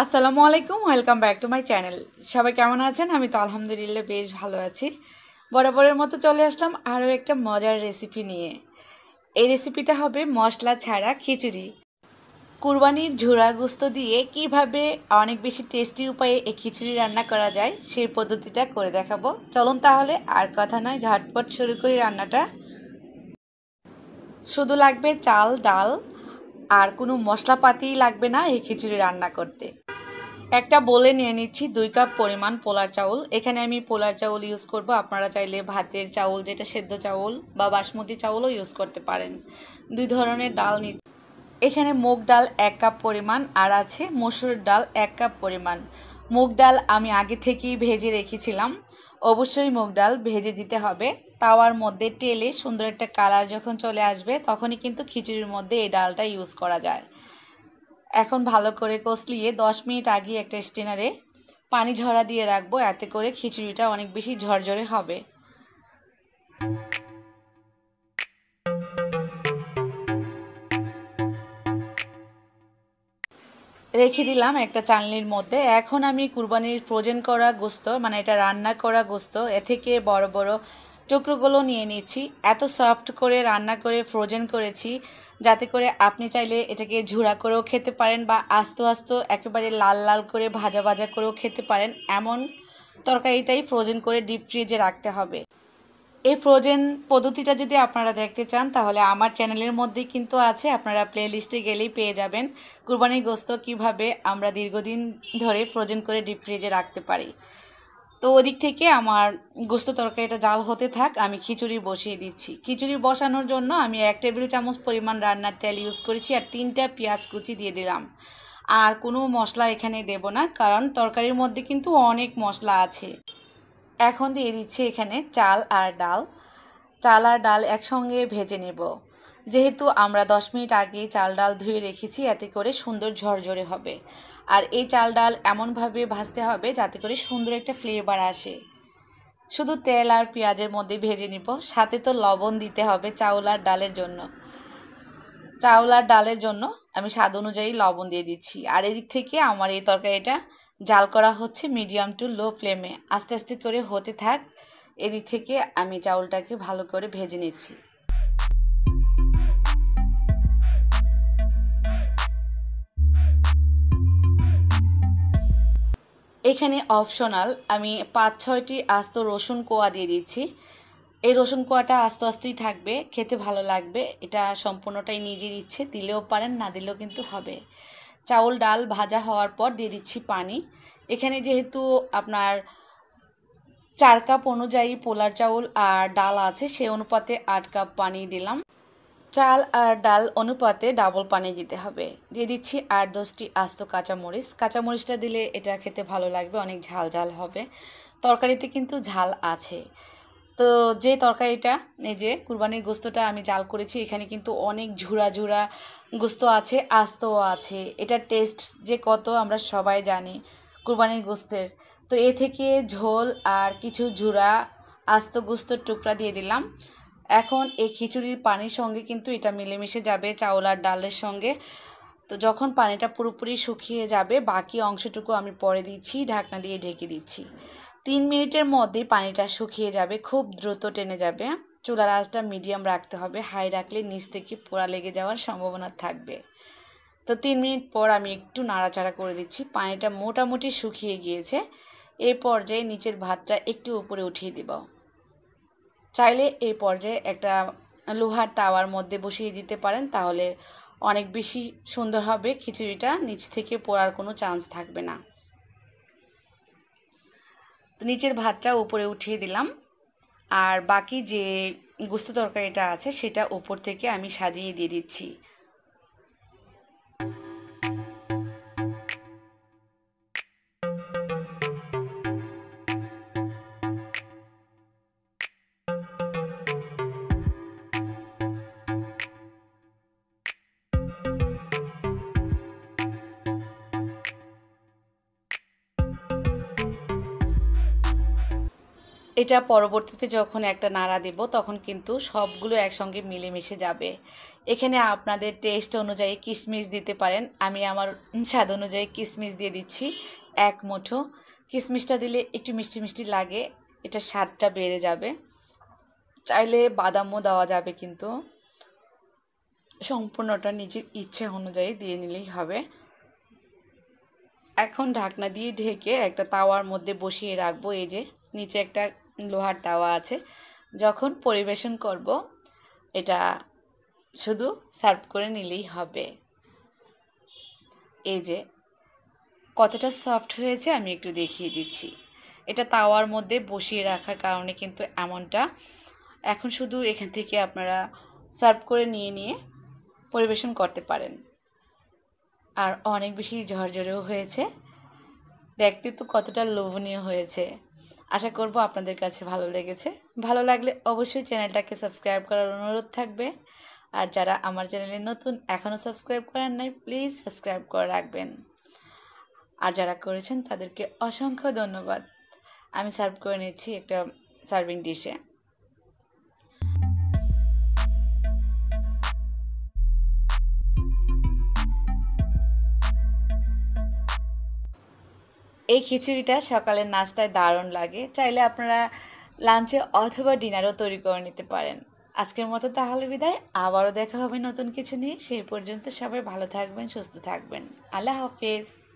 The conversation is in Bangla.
আসসালামু আলাইকুম welcome back to my channel সবাই কেমন আছেন আমি তো আলহামদুলিল্লাহ বেশ ভালো আছি বরাবরের মতো চলে আসলাম আরও একটা মজার রেসিপি নিয়ে এই রেসিপিটা হবে মশলা ছাড়া খিচুড়ি কুরবানির ঝুরা গুস্ত দিয়ে কিভাবে অনেক বেশি টেস্টি উপায়ে এই খিচুড়ি রান্না করা যায় সেই পদ্ধতিটা করে দেখাবো চলুন তাহলে আর কথা নয় ঝটপট শুরু করি রান্নাটা শুধু লাগবে চাল ডাল আর কোনো মশলাপাতি লাগবে না এই খিচুড়ি রান্না করতে একটা বলে নিয়ে নিচ্ছি দুই কাপ পরিমাণ পোলার চাউল এখানে আমি পোলার চাউল ইউজ করব আপনারা চাইলে ভাতের চাউল যেটা সেদ্ধ চাউল বা বাসমতি চাউলও ইউজ করতে পারেন দুই ধরনের ডাল নি এখানে মুগ ডাল এক কাপ পরিমাণ আর আছে মসুর ডাল এক কাপ পরিমাণ মুগ ডাল আমি আগে থেকেই ভেজে রেখেছিলাম অবশ্যই মুগ ডাল ভেজে দিতে হবে তাওয়ার মধ্যে টেলে সুন্দর একটা কালার যখন চলে আসবে তখনই কিন্তু খিচুড়ির মধ্যে এই ডালটা ইউজ করা যায় এখন ভালো করে কষলিয়ে দশ মিনিট আগে একটা স্টেনারে পানি ঝরা দিয়ে রাখবো এতে করে খিচুড়িটা অনেক বেশি ঝরঝরে হবে রেখে দিলাম একটা চালনির মধ্যে এখন আমি কুরবানির ফ্রোজেন করা গোস্ত মানে এটা রান্না করা গোস্ত এ থেকে বড় বড় টুকরোগুলো নিয়ে নিচ্ছি এত সফট করে রান্না করে ফ্রোজেন করেছি যাতে করে আপনি চাইলে এটাকে ঝুড়া করেও খেতে পারেন বা আস্ত আস্ত একেবারে লাল লাল করে ভাজা ভাজা করেও খেতে পারেন এমন তরকারিটাই ফ্রোজেন করে ডিপ ফ্রিজে রাখতে হবে এই ফ্রোজেন পদ্ধতিটা যদি আপনারা দেখতে চান তাহলে আমার চ্যানেলের মধ্যেই কিন্তু আছে আপনারা প্লে লিস্টে গেলেই পেয়ে যাবেন কুরবানির গোস্ত কিভাবে আমরা দীর্ঘদিন ধরে ফ্রোজেন করে ডিপ ফ্রিজে রাখতে পারি তো ওদিক থেকে আমার গোস্ত তরকারিটা জাল হতে থাক আমি খিচুড়ি বসিয়ে দিচ্ছি খিচুড়ি বসানোর জন্য আমি এক টেবিল চামচ পরিমাণ রান্নার তেল ইউজ করেছি আর তিনটা পেঁয়াজ কুচি দিয়ে দিলাম আর কোনো মশলা এখানে দেব না কারণ তরকারির মধ্যে কিন্তু অনেক মশলা আছে এখন দিয়ে দিচ্ছি এখানে চাল আর ডাল চাল আর ডাল একসঙ্গে ভেজে নেব যেহেতু আমরা দশ মিনিট আগে চাল ডাল ধুয়ে রেখেছি এতে করে সুন্দর ঝরঝরে হবে আর এই চাল ডাল এমনভাবে ভাজতে হবে যাতে করে সুন্দর একটা ফ্লেভার আসে শুধু তেল আর পেঁয়াজের মধ্যে ভেজে নিব সাথে তো লবণ দিতে হবে চাউল আর ডালের জন্য চাউল আর ডালের জন্য আমি স্বাদ অনুযায়ী লবণ দিয়ে দিচ্ছি আর এদিক থেকে আমার এই তরকারিটা জাল করা হচ্ছে মিডিয়াম টু লো ফ্লেমে আস্তে আস্তে করে হতে থাক এদিক থেকে আমি চাউলটাকে ভালো করে ভেজে নিচ্ছি এখানে অপশনাল আমি পাঁচ ছয়টি আস্ত রসুন কোয়া দিয়ে দিচ্ছি এই রসুন কোয়াটা আস্তে আস্তেই থাকবে খেতে ভালো লাগবে এটা সম্পূর্ণটাই নিজের ইচ্ছে দিলেও পারেন না দিলেও কিন্তু হবে চাউল ডাল ভাজা হওয়ার পর দিয়ে দিচ্ছি পানি এখানে যেহেতু আপনার চার কাপ অনুযায়ী পোলার চাউল আর ডাল আছে সে অনুপাতে আট কাপ পানি দিলাম চাল আর ডাল অনুপাতে ডাবল পানি দিতে হবে দিয়ে দিচ্ছি আর দশটি আস্ত কাঁচামরিচ কাঁচামরিচটা দিলে এটা খেতে ভালো লাগবে অনেক ঝাল ঝাল হবে তরকারিতে কিন্তু ঝাল আছে তো যে তরকারিটা এই যে কুরবানির গোস্তটা আমি জাল করেছি এখানে কিন্তু অনেক ঝুরা ঝুরা গোস্ত আছে আস্তও আছে এটা টেস্ট যে কত আমরা সবাই জানি কুরবানির গোস্তের তো এ থেকে ঝোল আর কিছু ঝুরা আস্ত গোস্তর টুকরা দিয়ে দিলাম এখন এই খিচুড়ির পানির সঙ্গে কিন্তু এটা মিলেমিশে যাবে চাউল আর ডালের সঙ্গে তো যখন পানিটা পুরোপুরি শুকিয়ে যাবে বাকি অংশটুকু আমি পরে দিচ্ছি ঢাকনা দিয়ে ঢেকে দিচ্ছি তিন মিনিটের মধ্যেই পানিটা শুকিয়ে যাবে খুব দ্রুত টেনে যাবে চুলার আঁচটা মিডিয়াম রাখতে হবে হাই রাখলে নিচ থেকে পোড়া লেগে যাওয়ার সম্ভাবনা থাকবে তো তিন মিনিট পর আমি একটু নাড়াচাড়া করে দিচ্ছি পানিটা মোটামুটি শুকিয়ে গিয়েছে এ পর্যায়ে নিচের ভাতটা একটু উপরে উঠিয়ে দেবো চাইলে এই পর্যায়ে একটা লোহার তাওয়ার মধ্যে বসিয়ে দিতে পারেন তাহলে অনেক বেশি সুন্দর হবে খিচুড়িটা নিচ থেকে পড়ার কোনো চান্স থাকবে না নিচের ভাতটা উপরে উঠিয়ে দিলাম আর বাকি যে গুস্ত তরকারিটা আছে সেটা উপর থেকে আমি সাজিয়ে দিয়ে দিচ্ছি এটা পরবর্তীতে যখন একটা নাড়া দেব তখন কিন্তু সবগুলো একসঙ্গে মিলেমিশে যাবে এখানে আপনাদের টেস্ট অনুযায়ী কিশমিশ দিতে পারেন আমি আমার স্বাদ অনুযায়ী কিশমিশ দিয়ে দিচ্ছি এক মুঠো কিশমিশটা দিলে একটু মিষ্টি মিষ্টি লাগে এটা স্বাদটা বেড়ে যাবে চাইলে বাদামও দেওয়া যাবে কিন্তু সম্পূর্ণটা নিজের ইচ্ছে অনুযায়ী দিয়ে নিলেই হবে এখন ঢাকনা দিয়ে ঢেকে একটা তাওয়ার মধ্যে বসিয়ে রাখবো এই যে নিচে একটা লোহার তাওয়া আছে যখন পরিবেশন করব এটা শুধু সার্ভ করে নিলেই হবে এই যে কতটা সফট হয়েছে আমি একটু দেখিয়ে দিচ্ছি এটা তাওয়ার মধ্যে বসিয়ে রাখার কারণে কিন্তু এমনটা এখন শুধু এখান থেকে আপনারা সার্ভ করে নিয়ে নিয়ে পরিবেশন করতে পারেন আর অনেক বেশি ঝরঝরেও হয়েছে দেখতে তো কতটা লোভনীয় হয়েছে আশা করব আপনাদের কাছে ভালো লেগেছে ভালো লাগলে অবশ্যই চ্যানেলটাকে সাবস্ক্রাইব করার অনুরোধ থাকবে আর যারা আমার চ্যানেলে নতুন এখনও সাবস্ক্রাইব করেন নাই প্লিজ সাবস্ক্রাইব করে রাখবেন আর যারা করেছেন তাদেরকে অসংখ্য ধন্যবাদ আমি সার্ভ করে নিচ্ছি একটা সার্ভিং ডিশে এই খিচুড়িটা সকালের নাস্তায় দারুণ লাগে চাইলে আপনারা লাঞ্চে অথবা ডিনারও তৈরি করে নিতে পারেন আজকের মতো তাহলে বিদায় আবারও দেখা হবে নতুন কিছু নিয়ে সেই পর্যন্ত সবাই ভালো থাকবেন সুস্থ থাকবেন আল্লাহ হাফেজ